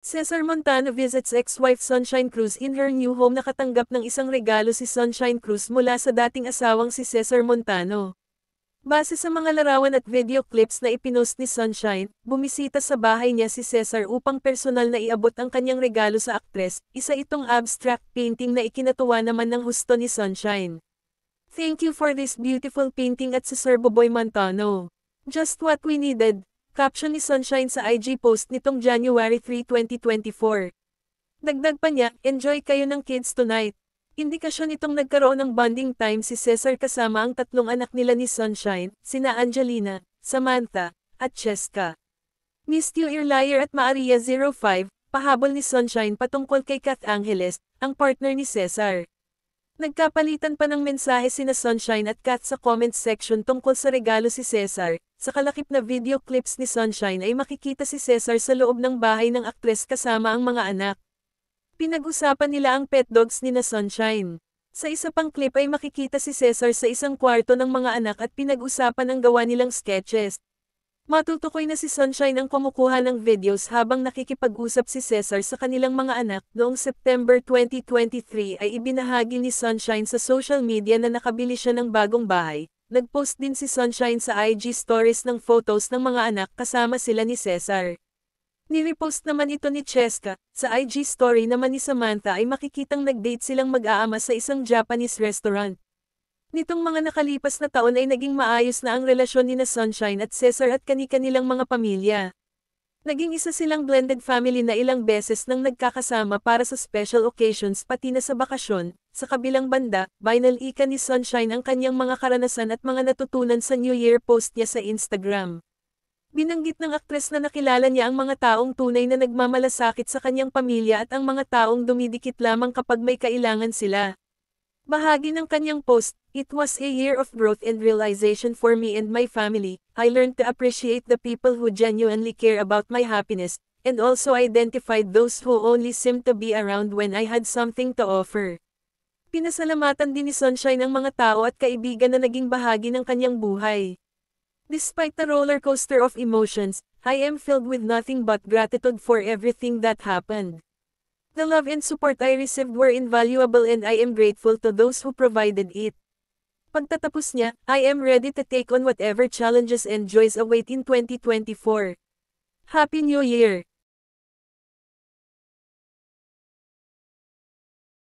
Cesar Montano visits ex-wife Sunshine Cruz in her new home nakatanggap ng isang regalo si Sunshine Cruz mula sa dating asawang si Cesar Montano. Base sa mga larawan at video clips na ipinost ni Sunshine, bumisita sa bahay niya si Cesar upang personal na iabot ang kanyang regalo sa aktres, isa itong abstract painting na ikinatuwa naman ng husto ni Sunshine. Thank you for this beautiful painting at si Sir Boboy Montano. Just what we needed. Caption ni Sunshine sa IG post nitong January 3, 2024. Dagdag pa niya, enjoy kayo ng kids tonight. Indikasyon itong nagkaroon ng bonding time si Cesar kasama ang tatlong anak nila ni Sunshine, sina Angelina, Samantha, at Cheska. Miss You Your Liar at Maria 05, pahabol ni Sunshine patungkol kay Kat Angeles, ang partner ni Cesar. Nagkapalitan pa ng mensahe sina Sunshine at Kat sa comment section tungkol sa regalo si Cesar, sa kalakip na video clips ni Sunshine ay makikita si Cesar sa loob ng bahay ng aktres kasama ang mga anak. Pinag-usapan nila ang pet dogs ni na Sunshine. Sa isa pang clip ay makikita si Cesar sa isang kwarto ng mga anak at pinag-usapan ang gawa nilang sketches. Matutukoy na si Sunshine ang kumukuha ng videos habang nakikipag-usap si Cesar sa kanilang mga anak. Noong September 2023 ay ibinahagi ni Sunshine sa social media na nakabili siya ng bagong bahay, Nagpost din si Sunshine sa IG stories ng photos ng mga anak kasama sila ni Cesar. Nirepost naman ito ni Cheska, sa IG story naman ni Samantha ay makikitang nag-date silang mag-aama sa isang Japanese restaurant. Nitong mga nakalipas na taon ay naging maayos na ang relasyon ni na Sunshine at Cesar at kani-kanilang mga pamilya. Naging isa silang blended family na ilang beses nang nagkakasama para sa special occasions pati na sa bakasyon, sa kabilang banda, vinyl ika ni Sunshine ang kanyang mga karanasan at mga natutunan sa New Year post niya sa Instagram. Binanggit ng aktres na nakilala niya ang mga taong tunay na nagmamalasakit sa kanyang pamilya at ang mga taong dumidikit lamang kapag may kailangan sila. Bahagi ng kanyang post, It was a year of growth and realization for me and my family. I learned to appreciate the people who genuinely care about my happiness, and also identified those who only seemed to be around when I had something to offer. Pinasalamatan din ni Sunshine ang mga tao at kaibigan na naging bahagi ng kanyang buhay. Despite the roller coaster of emotions, I am filled with nothing but gratitude for everything that happened. The love and support I received were invaluable and I am grateful to those who provided it. Pagtatapos niya, I am ready to take on whatever challenges and joys await in 2024. Happy New Year!